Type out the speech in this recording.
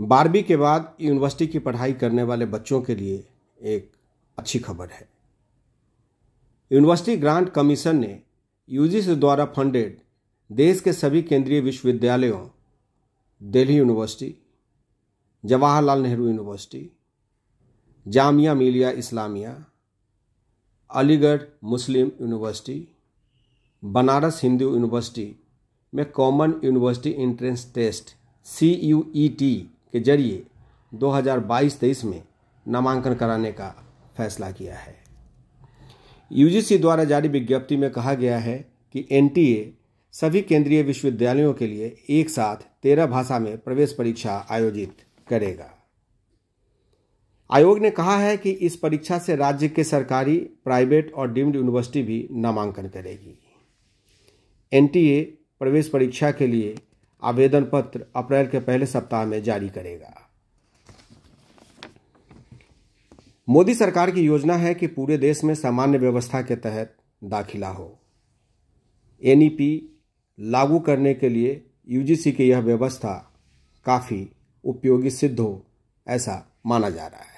बारहवीं के बाद यूनिवर्सिटी की पढ़ाई करने वाले बच्चों के लिए एक अच्छी खबर है यूनिवर्सिटी ग्रांट कमीशन ने यूजीसी द्वारा फंडेड देश के सभी केंद्रीय विश्वविद्यालयों Delhi university Jawaharlal Nehru university Jamia Millia Islamia Aligarh Muslim university Banaras Hindu university में common university entrance test C U E T के जरिए 2022-23 में नामांकन कराने का फैसला किया है यूजीसी द्वारा जारी विज्ञप्ति में कहा गया है कि एनटीए सभी केंद्रीय विश्वविद्यालयों के लिए एक साथ तेरह भाषा में प्रवेश परीक्षा आयोजित करेगा आयोग ने कहा है कि इस परीक्षा से राज्य के सरकारी प्राइवेट और डीम्ड यूनिवर्सिटी भी नामांकन करेगी एनटीए प्रवेश परीक्षा के लिए आवेदन पत्र अप्रैल के पहले सप्ताह में जारी करेगा मोदी सरकार की योजना है कि पूरे देश में सामान्य व्यवस्था के तहत दाखिला हो एनईपी लागू करने के लिए यूजीसी की यह व्यवस्था काफ़ी उपयोगी सिद्ध हो ऐसा माना जा रहा है